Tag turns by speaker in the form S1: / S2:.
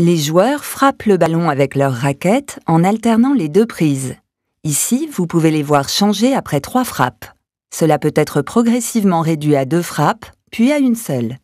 S1: Les joueurs frappent le ballon avec leur raquette en alternant les deux prises. Ici, vous pouvez les voir changer après trois frappes. Cela peut être progressivement réduit à deux frappes, puis à une seule.